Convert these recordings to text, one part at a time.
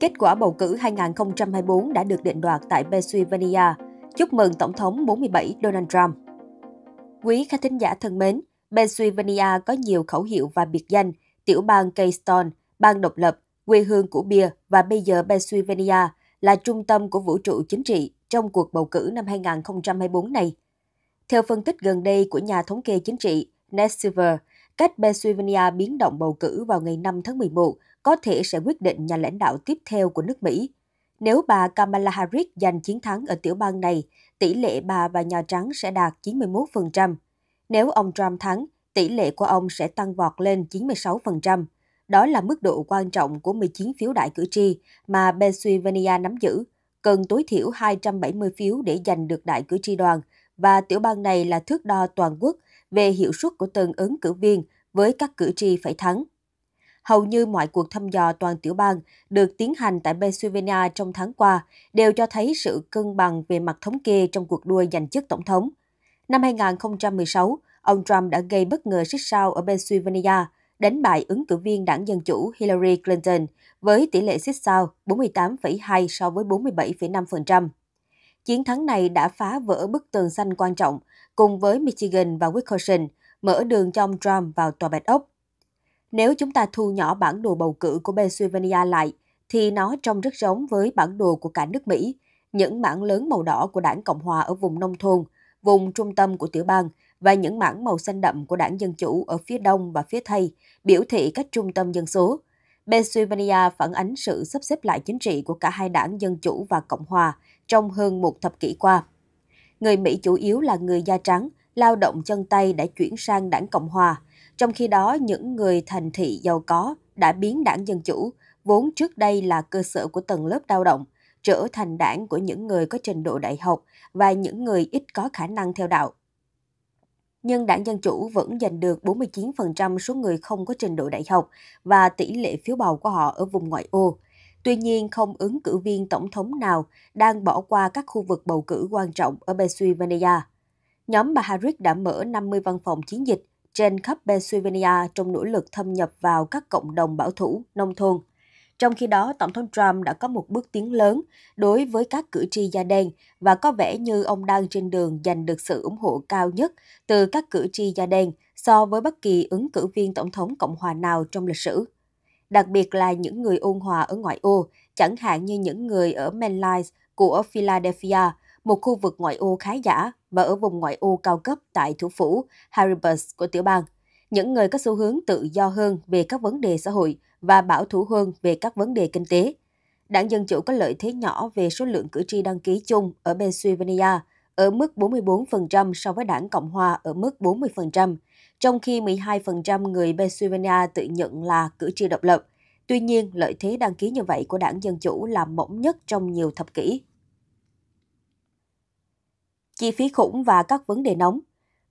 Kết quả bầu cử 2024 đã được định đoạt tại Pennsylvania. Chúc mừng Tổng thống 47 Donald Trump. Quý khán thính giả thân mến, Pennsylvania có nhiều khẩu hiệu và biệt danh, tiểu bang Keystone, bang độc lập, quê hương của bia và bây giờ Pennsylvania là trung tâm của vũ trụ chính trị trong cuộc bầu cử năm 2024 này. Theo phân tích gần đây của nhà thống kê chính trị Ned Silver, cách Pennsylvania biến động bầu cử vào ngày 5 tháng 11 có thể sẽ quyết định nhà lãnh đạo tiếp theo của nước Mỹ. Nếu bà Kamala Harris giành chiến thắng ở tiểu bang này, tỷ lệ bà và Nhà Trắng sẽ đạt 91%. Nếu ông Trump thắng, tỷ lệ của ông sẽ tăng vọt lên 96%. Đó là mức độ quan trọng của 19 phiếu đại cử tri mà Pennsylvania nắm giữ, cần tối thiểu 270 phiếu để giành được đại cử tri đoàn, và tiểu bang này là thước đo toàn quốc về hiệu suất của từng ứng cử viên với các cử tri phải thắng hầu như mọi cuộc thăm dò toàn tiểu bang được tiến hành tại Pennsylvania trong tháng qua đều cho thấy sự cân bằng về mặt thống kê trong cuộc đua giành chức tổng thống. Năm 2016, ông Trump đã gây bất ngờ xích sao ở Pennsylvania, đánh bại ứng cử viên đảng Dân Chủ Hillary Clinton với tỷ lệ xích sao 48,2 so với 47,5%. Chiến thắng này đã phá vỡ bức tường xanh quan trọng, cùng với Michigan và Wisconsin, mở đường cho ông Trump vào tòa bạch ốc nếu chúng ta thu nhỏ bản đồ bầu cử của Pennsylvania lại, thì nó trông rất giống với bản đồ của cả nước Mỹ. Những mảng lớn màu đỏ của đảng Cộng Hòa ở vùng nông thôn, vùng trung tâm của tiểu bang và những mảng màu xanh đậm của đảng Dân Chủ ở phía đông và phía tây biểu thị các trung tâm dân số. Pennsylvania phản ánh sự sắp xếp lại chính trị của cả hai đảng Dân Chủ và Cộng Hòa trong hơn một thập kỷ qua. Người Mỹ chủ yếu là người da trắng, lao động chân tay đã chuyển sang đảng Cộng Hòa. Trong khi đó, những người thành thị giàu có đã biến đảng Dân Chủ, vốn trước đây là cơ sở của tầng lớp lao động, trở thành đảng của những người có trình độ đại học và những người ít có khả năng theo đạo. Nhưng đảng Dân Chủ vẫn giành được 49% số người không có trình độ đại học và tỷ lệ phiếu bầu của họ ở vùng ngoại ô. Tuy nhiên, không ứng cử viên tổng thống nào đang bỏ qua các khu vực bầu cử quan trọng ở Pennsylvania nhóm bà Harris đã mở 50 văn phòng chiến dịch trên khắp Pennsylvania trong nỗ lực thâm nhập vào các cộng đồng bảo thủ, nông thôn. Trong khi đó, Tổng thống Trump đã có một bước tiến lớn đối với các cử tri da đen và có vẻ như ông đang trên đường giành được sự ủng hộ cao nhất từ các cử tri da đen so với bất kỳ ứng cử viên Tổng thống Cộng hòa nào trong lịch sử. Đặc biệt là những người ôn hòa ở ngoại ô, chẳng hạn như những người ở Mainline của Philadelphia một khu vực ngoại ô khá giả và ở vùng ngoại ô cao cấp tại thủ phủ Haribus của tiểu bang. Những người có xu hướng tự do hơn về các vấn đề xã hội và bảo thủ hơn về các vấn đề kinh tế. Đảng Dân Chủ có lợi thế nhỏ về số lượng cử tri đăng ký chung ở Pennsylvania ở mức 44% so với đảng Cộng Hòa ở mức 40%, trong khi 12% người Pennsylvania tự nhận là cử tri độc lập. Tuy nhiên, lợi thế đăng ký như vậy của đảng Dân Chủ là mỏng nhất trong nhiều thập kỷ chi phí khủng và các vấn đề nóng.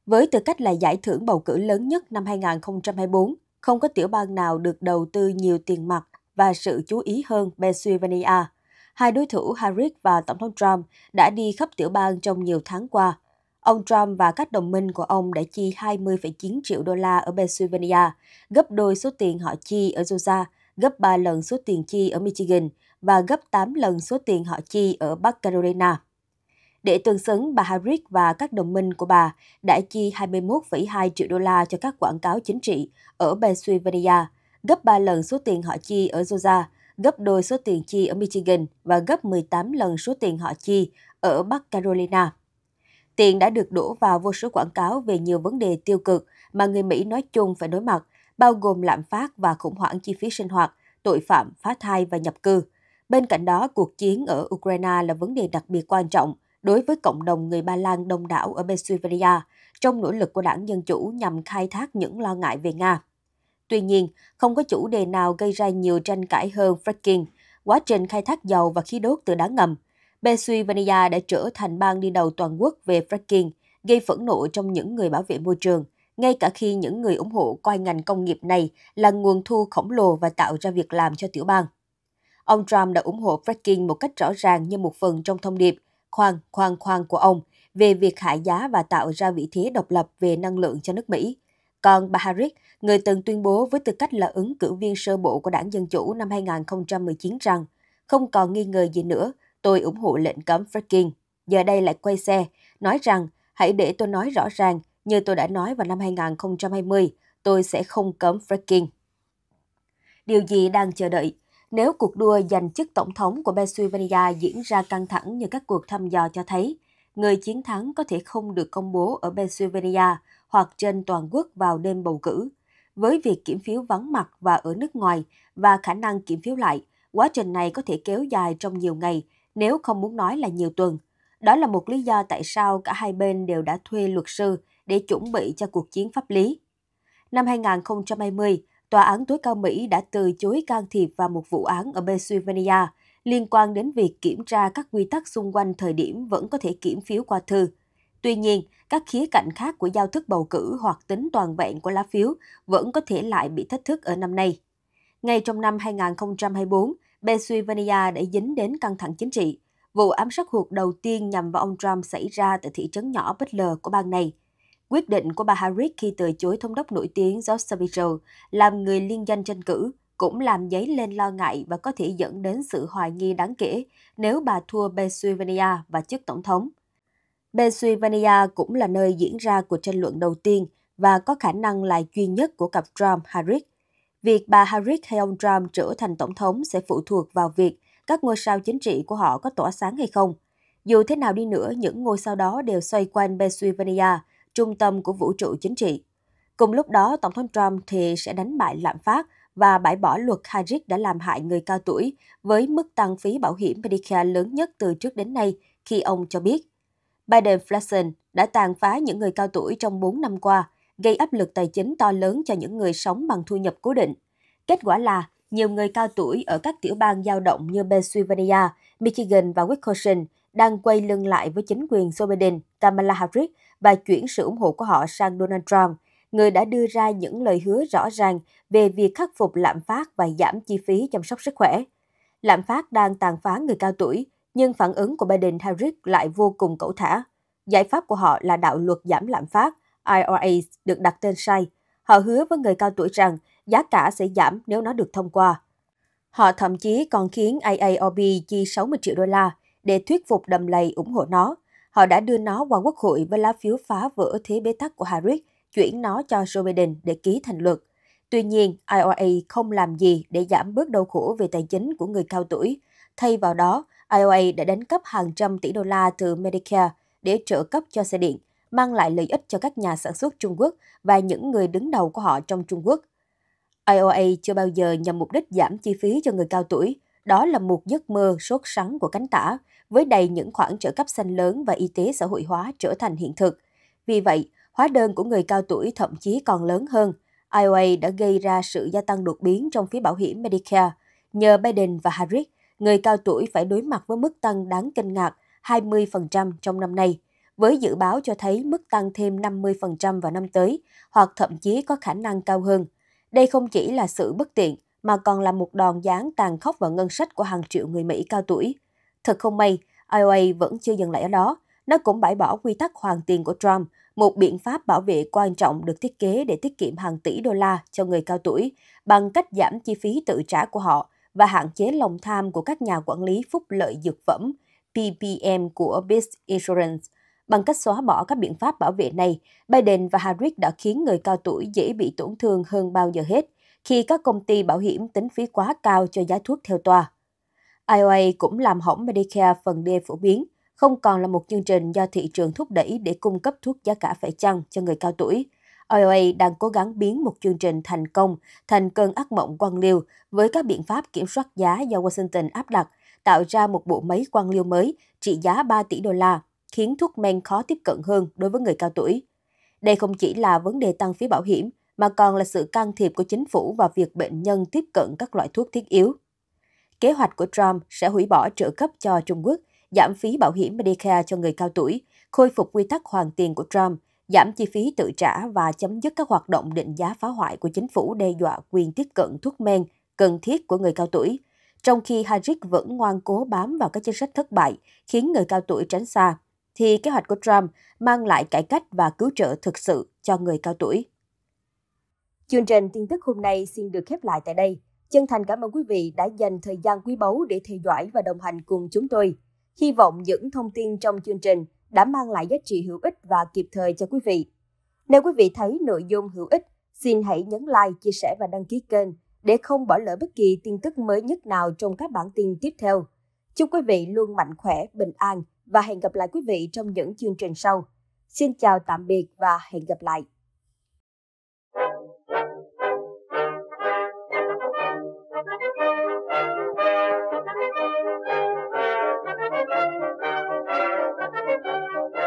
Với tư cách là giải thưởng bầu cử lớn nhất năm 2024, không có tiểu bang nào được đầu tư nhiều tiền mặt và sự chú ý hơn Pennsylvania. Hai đối thủ Harris và Tổng thống Trump đã đi khắp tiểu bang trong nhiều tháng qua. Ông Trump và các đồng minh của ông đã chi 20,9 triệu đô la ở Pennsylvania, gấp đôi số tiền họ chi ở Georgia, gấp 3 lần số tiền chi ở Michigan và gấp 8 lần số tiền họ chi ở Bắc Carolina. Để tương xứng, bà Harris và các đồng minh của bà đã chi 21,2 triệu đô la cho các quảng cáo chính trị ở Pennsylvania, gấp 3 lần số tiền họ chi ở Georgia, gấp đôi số tiền chi ở Michigan và gấp 18 lần số tiền họ chi ở Bắc Carolina. Tiền đã được đổ vào vô số quảng cáo về nhiều vấn đề tiêu cực mà người Mỹ nói chung phải đối mặt, bao gồm lạm phát và khủng hoảng chi phí sinh hoạt, tội phạm, phá thai và nhập cư. Bên cạnh đó, cuộc chiến ở Ukraine là vấn đề đặc biệt quan trọng – đối với cộng đồng người Ba Lan đông đảo ở Pennsylvania trong nỗ lực của đảng Dân Chủ nhằm khai thác những lo ngại về Nga. Tuy nhiên, không có chủ đề nào gây ra nhiều tranh cãi hơn fracking, quá trình khai thác dầu và khí đốt từ đá ngầm. Pennsylvania đã trở thành bang đi đầu toàn quốc về fracking, gây phẫn nộ trong những người bảo vệ môi trường, ngay cả khi những người ủng hộ coi ngành công nghiệp này là nguồn thu khổng lồ và tạo ra việc làm cho tiểu bang. Ông Trump đã ủng hộ fracking một cách rõ ràng như một phần trong thông điệp – khoan khoan khoan của ông về việc hạ giá và tạo ra vị thế độc lập về năng lượng cho nước Mỹ. Còn bà Harris, người từng tuyên bố với tư cách là ứng cử viên sơ bộ của đảng Dân Chủ năm 2019 rằng không còn nghi ngờ gì nữa, tôi ủng hộ lệnh cấm fracking. Giờ đây lại quay xe, nói rằng hãy để tôi nói rõ ràng, như tôi đã nói vào năm 2020, tôi sẽ không cấm fracking. Điều gì đang chờ đợi? nếu cuộc đua giành chức tổng thống của Pennsylvania diễn ra căng thẳng như các cuộc thăm dò cho thấy, người chiến thắng có thể không được công bố ở Pennsylvania hoặc trên toàn quốc vào đêm bầu cử. Với việc kiểm phiếu vắng mặt và ở nước ngoài và khả năng kiểm phiếu lại, quá trình này có thể kéo dài trong nhiều ngày, nếu không muốn nói là nhiều tuần. Đó là một lý do tại sao cả hai bên đều đã thuê luật sư để chuẩn bị cho cuộc chiến pháp lý. Năm 2020, Tòa án tối cao Mỹ đã từ chối can thiệp vào một vụ án ở Pennsylvania liên quan đến việc kiểm tra các quy tắc xung quanh thời điểm vẫn có thể kiểm phiếu qua thư. Tuy nhiên, các khía cạnh khác của giao thức bầu cử hoặc tính toàn vẹn của lá phiếu vẫn có thể lại bị thách thức ở năm nay. Ngay trong năm 2024, Pennsylvania đã dính đến căng thẳng chính trị. Vụ ám sát hụt đầu tiên nhằm vào ông Trump xảy ra tại thị trấn nhỏ Butler của bang này – Quyết định của bà Harris khi từ chối thống đốc nổi tiếng George Soros làm người liên danh tranh cử cũng làm dấy lên lo ngại và có thể dẫn đến sự hoài nghi đáng kể nếu bà thua Pennsylvania và chức tổng thống. Pennsylvania cũng là nơi diễn ra cuộc tranh luận đầu tiên và có khả năng là duy nhất của cặp Trump-Harris. Việc bà Harris hay ông Trump trở thành tổng thống sẽ phụ thuộc vào việc các ngôi sao chính trị của họ có tỏa sáng hay không. Dù thế nào đi nữa, những ngôi sao đó đều xoay quanh Pennsylvania – trung tâm của vũ trụ chính trị. Cùng lúc đó, Tổng thống Trump thì sẽ đánh bại lạm phát và bãi bỏ luật Harris đã làm hại người cao tuổi với mức tăng phí bảo hiểm Medicare lớn nhất từ trước đến nay khi ông cho biết. Biden-Flaxon đã tàn phá những người cao tuổi trong 4 năm qua, gây áp lực tài chính to lớn cho những người sống bằng thu nhập cố định. Kết quả là nhiều người cao tuổi ở các tiểu bang dao động như Pennsylvania, Michigan và Wisconsin đang quay lưng lại với chính quyền Joe Biden, Kamala Harris và chuyển sự ủng hộ của họ sang Donald Trump, người đã đưa ra những lời hứa rõ ràng về việc khắc phục lạm phát và giảm chi phí chăm sóc sức khỏe. Lạm phát đang tàn phá người cao tuổi, nhưng phản ứng của Biden-Harris lại vô cùng cẩu thả. Giải pháp của họ là đạo luật giảm lạm phát, IRA được đặt tên sai. Họ hứa với người cao tuổi rằng giá cả sẽ giảm nếu nó được thông qua. Họ thậm chí còn khiến AARP chi 60 triệu đô la để thuyết phục đầm lầy ủng hộ nó, họ đã đưa nó qua quốc hội với lá phiếu phá vỡ thế bế tắc của Harris, chuyển nó cho Joe Biden để ký thành luật. Tuy nhiên, IOA không làm gì để giảm bớt đau khổ về tài chính của người cao tuổi. Thay vào đó, IOA đã đánh cắp hàng trăm tỷ đô la từ Medicare để trợ cấp cho xe điện, mang lại lợi ích cho các nhà sản xuất Trung Quốc và những người đứng đầu của họ trong Trung Quốc. IOA chưa bao giờ nhằm mục đích giảm chi phí cho người cao tuổi, đó là một giấc mơ sốt sắng của cánh tả, với đầy những khoản trợ cấp xanh lớn và y tế xã hội hóa trở thành hiện thực. Vì vậy, hóa đơn của người cao tuổi thậm chí còn lớn hơn. IOA đã gây ra sự gia tăng đột biến trong phí bảo hiểm Medicare. Nhờ Biden và Harris, người cao tuổi phải đối mặt với mức tăng đáng kinh ngạc 20% trong năm nay, với dự báo cho thấy mức tăng thêm 50% vào năm tới, hoặc thậm chí có khả năng cao hơn. Đây không chỉ là sự bất tiện, mà còn là một đòn giáng tàn khốc vào ngân sách của hàng triệu người Mỹ cao tuổi. Thật không may, IOA vẫn chưa dừng lại ở đó. Nó cũng bãi bỏ quy tắc hoàn tiền của Trump, một biện pháp bảo vệ quan trọng được thiết kế để tiết kiệm hàng tỷ đô la cho người cao tuổi bằng cách giảm chi phí tự trả của họ và hạn chế lòng tham của các nhà quản lý phúc lợi dược phẩm (PBM) của Best Insurance. Bằng cách xóa bỏ các biện pháp bảo vệ này, Biden và Harris đã khiến người cao tuổi dễ bị tổn thương hơn bao giờ hết – khi các công ty bảo hiểm tính phí quá cao cho giá thuốc theo toa. IOA cũng làm hỏng Medicare phần D phổ biến, không còn là một chương trình do thị trường thúc đẩy để cung cấp thuốc giá cả phải chăng cho người cao tuổi. IOA đang cố gắng biến một chương trình thành công thành cơn ác mộng quan liêu với các biện pháp kiểm soát giá do Washington áp đặt, tạo ra một bộ máy quan liêu mới trị giá 3 tỷ đô la, khiến thuốc men khó tiếp cận hơn đối với người cao tuổi. Đây không chỉ là vấn đề tăng phí bảo hiểm, mà còn là sự can thiệp của chính phủ vào việc bệnh nhân tiếp cận các loại thuốc thiết yếu. Kế hoạch của Trump sẽ hủy bỏ trợ cấp cho Trung Quốc, giảm phí bảo hiểm Medicare cho người cao tuổi, khôi phục quy tắc hoàn tiền của Trump, giảm chi phí tự trả và chấm dứt các hoạt động định giá phá hoại của chính phủ đe dọa quyền tiếp cận thuốc men cần thiết của người cao tuổi, trong khi Harris vẫn ngoan cố bám vào các chính sách thất bại khiến người cao tuổi tránh xa, thì kế hoạch của Trump mang lại cải cách và cứu trợ thực sự cho người cao tuổi. Chương trình tin tức hôm nay xin được khép lại tại đây. Chân thành cảm ơn quý vị đã dành thời gian quý báu để theo dõi và đồng hành cùng chúng tôi. Hy vọng những thông tin trong chương trình đã mang lại giá trị hữu ích và kịp thời cho quý vị. Nếu quý vị thấy nội dung hữu ích, xin hãy nhấn like, chia sẻ và đăng ký kênh để không bỏ lỡ bất kỳ tin tức mới nhất nào trong các bản tin tiếp theo. Chúc quý vị luôn mạnh khỏe, bình an và hẹn gặp lại quý vị trong những chương trình sau. Xin chào tạm biệt và hẹn gặp lại. Thank you.